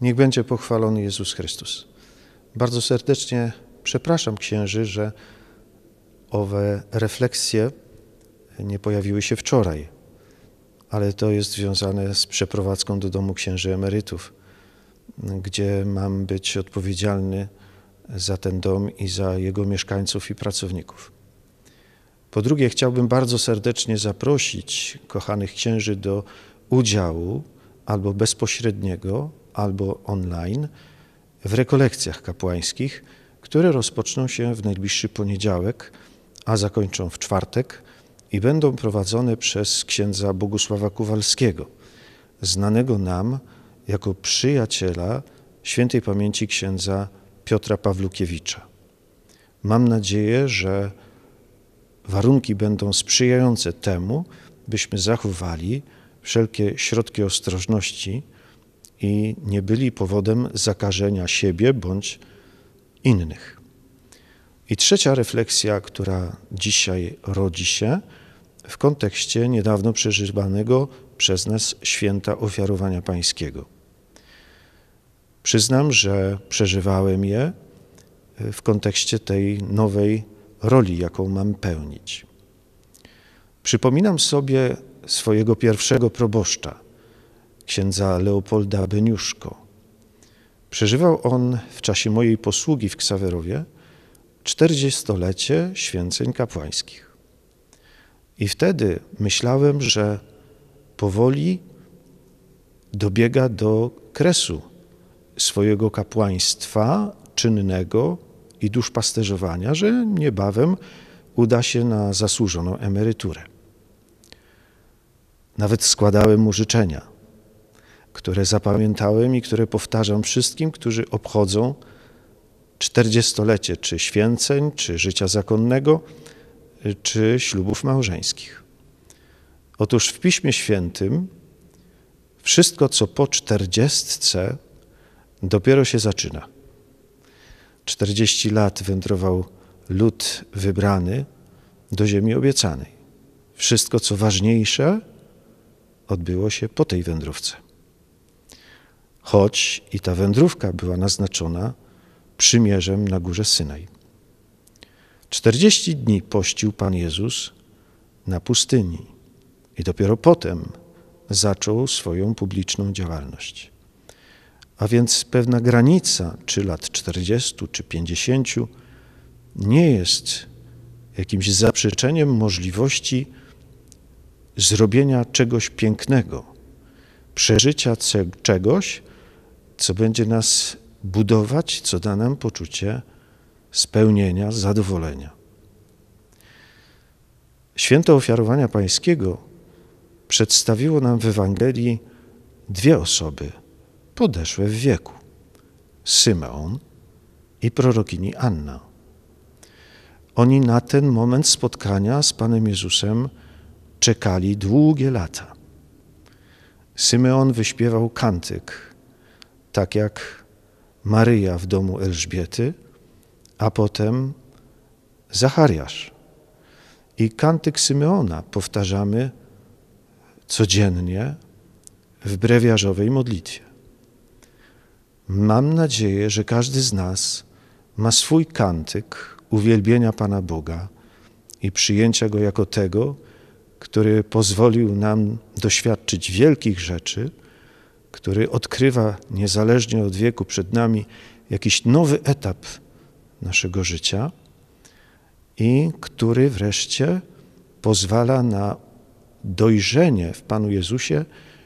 Niech będzie pochwalony Jezus Chrystus. Bardzo serdecznie przepraszam księży, że owe refleksje nie pojawiły się wczoraj, ale to jest związane z przeprowadzką do domu księży emerytów, gdzie mam być odpowiedzialny za ten dom i za jego mieszkańców i pracowników. Po drugie, chciałbym bardzo serdecznie zaprosić kochanych księży do udziału albo bezpośredniego albo online w rekolekcjach kapłańskich, które rozpoczną się w najbliższy poniedziałek, a zakończą w czwartek i będą prowadzone przez księdza Bogusława Kowalskiego, znanego nam jako przyjaciela świętej pamięci księdza Piotra Pawlukiewicza. Mam nadzieję, że warunki będą sprzyjające temu, byśmy zachowali wszelkie środki ostrożności, i nie byli powodem zakażenia siebie bądź innych. I trzecia refleksja, która dzisiaj rodzi się w kontekście niedawno przeżywanego przez nas święta ofiarowania pańskiego. Przyznam, że przeżywałem je y, w kontekście tej nowej roli, jaką mam pełnić. Przypominam sobie swojego pierwszego proboszcza, księdza Leopolda Beniuszko. Przeżywał on w czasie mojej posługi w Ksawerowie czterdziestolecie święceń kapłańskich. I wtedy myślałem, że powoli dobiega do kresu swojego kapłaństwa czynnego i duszpasterzowania, że niebawem uda się na zasłużoną emeryturę. Nawet składałem mu życzenia które zapamiętałem i które powtarzam wszystkim, którzy obchodzą czterdziestolecie czy święceń, czy życia zakonnego, y, czy ślubów małżeńskich. Otóż w Piśmie Świętym wszystko, co po czterdziestce, dopiero się zaczyna. Czterdzieści lat wędrował lud wybrany do ziemi obiecanej. Wszystko, co ważniejsze, odbyło się po tej wędrówce choć i ta wędrówka była naznaczona przymierzem na górze Synaj. Czterdzieści dni pościł Pan Jezus na pustyni i dopiero potem zaczął swoją publiczną działalność. A więc pewna granica, czy lat 40, czy 50, nie jest jakimś zaprzeczeniem możliwości zrobienia czegoś pięknego, przeżycia czegoś, co będzie nas budować, co da nam poczucie spełnienia, zadowolenia. Święto ofiarowania pańskiego przedstawiło nam w Ewangelii dwie osoby podeszłe w wieku: Symeon i prorokini Anna. Oni na ten moment spotkania z Panem Jezusem czekali długie lata. Symeon wyśpiewał kantyk tak jak Maryja w domu Elżbiety, a potem Zachariasz. I kantyk Symeona powtarzamy codziennie w brewiarzowej modlitwie. Mam nadzieję, że każdy z nas ma swój kantyk uwielbienia Pana Boga i przyjęcia Go jako tego, który pozwolił nam doświadczyć wielkich rzeczy który odkrywa niezależnie od wieku przed nami jakiś nowy etap naszego życia i który wreszcie pozwala na dojrzenie w Panu Jezusie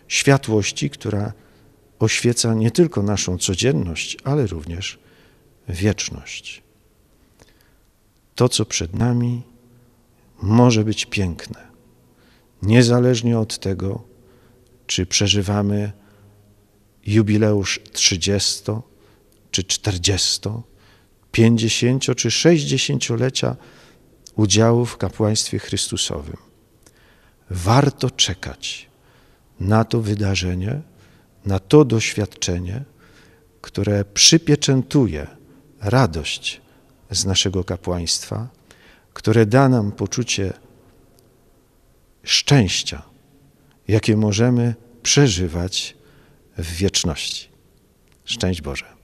światłości, która oświeca nie tylko naszą codzienność, ale również wieczność. To, co przed nami, może być piękne, niezależnie od tego, czy przeżywamy jubileusz 30 czy 40, 50 czy 60-lecia udziału w kapłaństwie Chrystusowym. Warto czekać na to wydarzenie, na to doświadczenie, które przypieczętuje radość z naszego kapłaństwa, które da nam poczucie szczęścia, jakie możemy przeżywać w wieczności. Szczęść Boże.